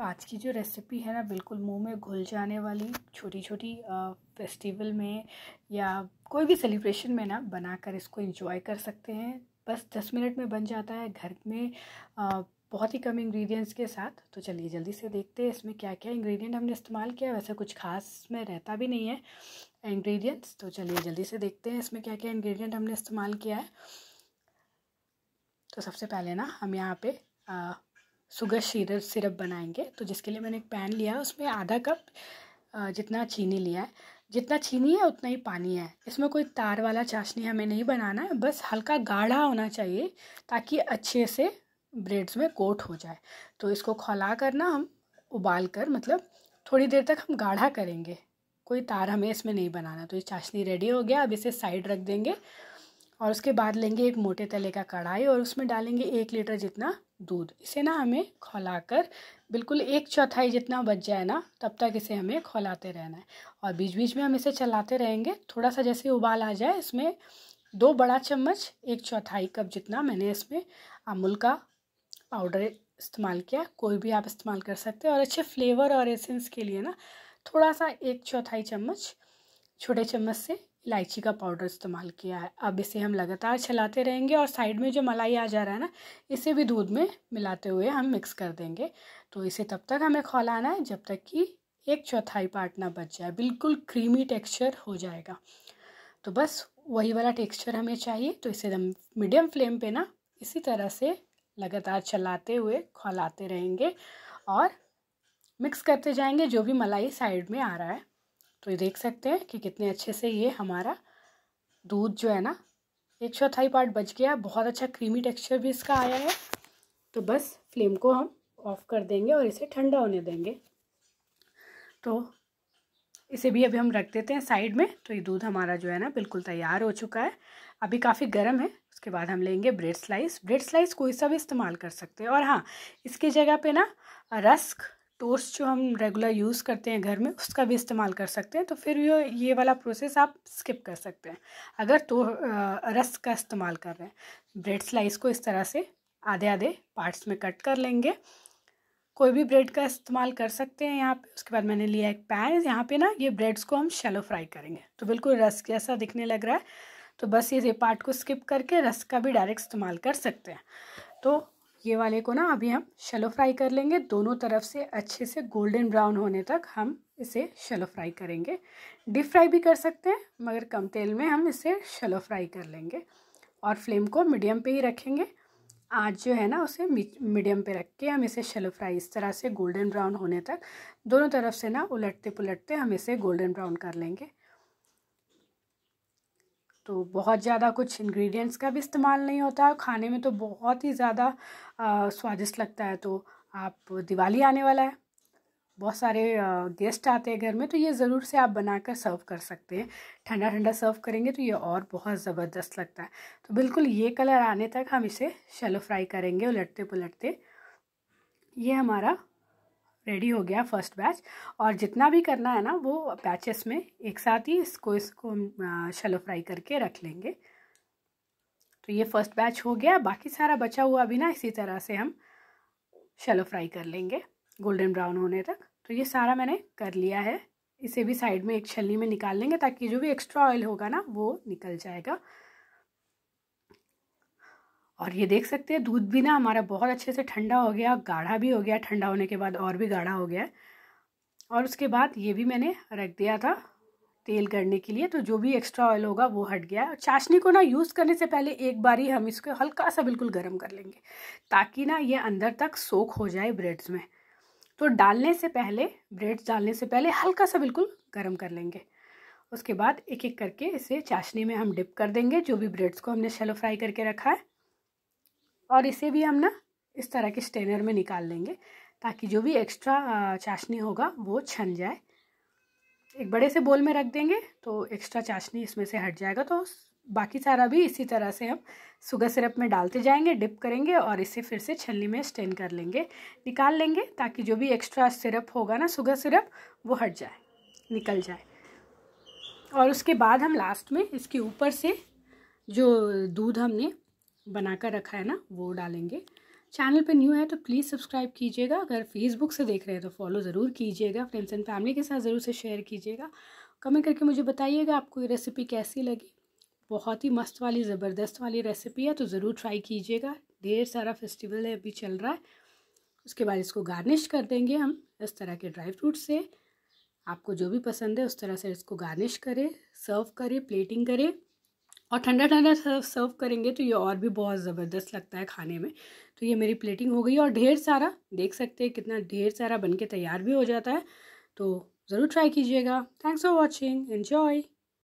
आज की जो रेसिपी है ना बिल्कुल मुंह में घुल जाने वाली छोटी छोटी फेस्टिवल में या कोई भी सेलिब्रेशन में ना बनाकर इसको इंजॉय कर सकते हैं बस दस मिनट में बन जाता है घर में आ, बहुत ही कम इंग्रेडिएंट्स के साथ तो चलिए जल्दी से देखते हैं इसमें क्या क्या इंग्रेडिएंट हमने इस्तेमाल किया वैसे कुछ खास में रहता भी नहीं है इंग्रेडिएंट्स तो चलिए जल्दी से देखते हैं इसमें क्या क्या इंग्रेडिएंट हमने इस्तेमाल किया है तो सबसे पहले ना हम यहाँ पे आ, शुगर सिरप सिरप बनाएंगे तो जिसके लिए मैंने एक पैन लिया है उसमें आधा कप जितना चीनी लिया है जितना चीनी है उतना ही पानी है इसमें कोई तार वाला चाशनी हमें नहीं बनाना है बस हल्का गाढ़ा होना चाहिए ताकि अच्छे से ब्रेड्स में कोट हो जाए तो इसको खौला करना हम उबाल कर मतलब थोड़ी देर तक हम गाढ़ा करेंगे कोई तार हमें इसमें नहीं बनाना तो ये चाशनी रेडी हो गया अब इसे साइड रख देंगे और उसके बाद लेंगे एक मोटे तले का कढ़ाई और उसमें डालेंगे एक लीटर जितना दूध इसे ना हमें खौलाकर बिल्कुल एक चौथाई जितना बच जाए ना तब तक इसे हमें खौलाते रहना है और बीच बीच में हम इसे चलाते रहेंगे थोड़ा सा जैसे उबाल आ जाए इसमें दो बड़ा चम्मच एक चौथाई कप जितना मैंने इसमें अमूल का पाउडर इस्तेमाल किया कोई भी आप इस्तेमाल कर सकते हैं और अच्छे फ्लेवर और एसेंस के लिए ना थोड़ा सा एक चौथाई चम्मच छोटे चम्मच से इलायची का पाउडर इस्तेमाल किया है अब इसे हम लगातार चलाते रहेंगे और साइड में जो मलाई आ जा रहा है ना इसे भी दूध में मिलाते हुए हम मिक्स कर देंगे तो इसे तब तक हमें खौलाना है जब तक कि एक चौथाई पार्ट ना बच जाए बिल्कुल क्रीमी टेक्सचर हो जाएगा तो बस वही वाला टेक्सचर हमें चाहिए तो इसे हम मीडियम फ्लेम पे ना इसी तरह से लगातार चलाते हुए खौलाते रहेंगे और मिक्स करते जाएंगे जो भी मलाई साइड में आ रहा है तो ये देख सकते हैं कि कितने अच्छे से ये हमारा दूध जो है ना एक चौथाई पार्ट बच गया बहुत अच्छा क्रीमी टेक्सचर भी इसका आया है तो बस फ्लेम को हम ऑफ़ कर देंगे और इसे ठंडा होने देंगे तो इसे भी अभी हम रख देते हैं साइड में तो ये दूध हमारा जो है ना बिल्कुल तैयार हो चुका है अभी काफ़ी गर्म है उसके बाद हम लेंगे ब्रेड स्लाइस ब्रेड स्लाइस कोई सा भी इस्तेमाल कर सकते हैं और हाँ इसकी जगह पे ना रस्क टोस्ट जो हम रेगुलर यूज़ करते हैं घर में उसका भी इस्तेमाल कर सकते हैं तो फिर ये ये वाला प्रोसेस आप स्किप कर सकते हैं अगर तो रस का इस्तेमाल कर रहे हैं ब्रेड स्लाइस को इस तरह से आधे आधे पार्ट्स में कट कर लेंगे कोई भी ब्रेड का इस्तेमाल कर सकते हैं यहाँ पे उसके बाद मैंने लिया एक पैन यहाँ पे ना ये ब्रेड्स को हम शैलो फ्राई करेंगे तो बिल्कुल रस जैसा दिखने लग रहा है तो बस ये पार्ट को स्किप करके रस का भी डायरेक्ट इस्तेमाल कर सकते हैं तो ये वाले को ना अभी हम शलो फ्राई कर लेंगे दोनों तरफ से अच्छे से गोल्डन ब्राउन होने तक हम इसे शलो फ्राई करेंगे डीप फ्राई भी कर सकते हैं मगर कम तेल में हम इसे शलो फ्राई कर लेंगे और फ्लेम को मीडियम पे ही रखेंगे आज जो है ना उसे मीडियम पे रख के हम इसे शलो फ्राई इस तरह से गोल्डन ब्राउन होने तक दोनों तरफ से ना उलटते पुलटते हम इसे गोल्डन ब्राउन कर लेंगे तो बहुत ज़्यादा कुछ इंग्रेडिएंट्स का भी इस्तेमाल नहीं होता है खाने में तो बहुत ही ज़्यादा स्वादिष्ट लगता है तो आप दिवाली आने वाला है बहुत सारे गेस्ट आते हैं घर में तो ये ज़रूर से आप बनाकर सर्व कर सकते हैं ठंडा ठंडा सर्व करेंगे तो ये और बहुत ज़बरदस्त लगता है तो बिल्कुल ये कलर आने तक हम इसे शेलो फ्राई करेंगे उलटते पुलटते ये हमारा रेडी हो गया फर्स्ट बैच और जितना भी करना है ना वो बैचेस में एक साथ ही इसको इसको शलो फ्राई करके रख लेंगे तो ये फर्स्ट बैच हो गया बाकी सारा बचा हुआ भी ना इसी तरह से हम शलो फ्राई कर लेंगे गोल्डन ब्राउन होने तक तो ये सारा मैंने कर लिया है इसे भी साइड में एक छलनी में निकाल लेंगे ताकि जो भी एक्स्ट्रा ऑयल होगा ना वो निकल जाएगा और ये देख सकते हैं दूध भी ना हमारा बहुत अच्छे से ठंडा हो गया गाढ़ा भी हो गया ठंडा होने के बाद और भी गाढ़ा हो गया और उसके बाद ये भी मैंने रख दिया था तेल करने के लिए तो जो भी एक्स्ट्रा ऑयल होगा वो हट गया और चाशनी को ना यूज़ करने से पहले एक बार ही हम इसको हल्का सा बिल्कुल गर्म कर लेंगे ताकि ना ये अंदर तक सोख हो जाए ब्रेड्स में तो डालने से पहले ब्रेड्स डालने से पहले हल्का सा बिल्कुल गर्म कर लेंगे उसके बाद एक एक करके इसे चाशनी में हम डिप कर देंगे जो भी ब्रेड्स को हमने शेलो फ्राई करके रखा है और इसे भी हम ना इस तरह के स्टेनर में निकाल लेंगे ताकि जो भी एक्स्ट्रा चाशनी होगा वो छन जाए एक बड़े से बोल में रख देंगे तो एक्स्ट्रा चाशनी इसमें से हट जाएगा तो बाकी सारा भी इसी तरह से हम सुगर सिरप में डालते जाएंगे डिप करेंगे और इसे फिर से छलनी में स्टेन कर लेंगे निकाल लेंगे ताकि जो भी एक्स्ट्रा सिरप होगा ना सुगर सिरप वो हट जाए निकल जाए और उसके बाद हम लास्ट में इसके ऊपर से जो दूध हमने बनाकर रखा है ना वो डालेंगे चैनल पर न्यू है तो प्लीज़ सब्सक्राइब कीजिएगा अगर फेसबुक से देख रहे हैं तो फॉलो ज़रूर कीजिएगा फ्रेंड्स एंड फैमिली के साथ ज़रूर से शेयर कीजिएगा कमेंट करके मुझे बताइएगा आपको ये रेसिपी कैसी लगी बहुत ही मस्त वाली ज़बरदस्त वाली रेसिपी है तो ज़रूर ट्राई कीजिएगा ढेर सारा फेस्टिवल है अभी चल रहा है उसके बाद इसको गार्निश कर देंगे हम इस तरह के ड्राई फ्रूट से आपको जो भी पसंद है उस तरह से इसको गार्निश करें सर्व करें प्लेटिंग करें और ठंडा ठंडा सर्व सर्व करेंगे तो ये और भी बहुत ज़बरदस्त लगता है खाने में तो ये मेरी प्लेटिंग हो गई और ढेर सारा देख सकते हैं कितना ढेर सारा बन के तैयार भी हो जाता है तो ज़रूर ट्राई कीजिएगा थैंक्स फॉर वॉचिंग एन्जॉय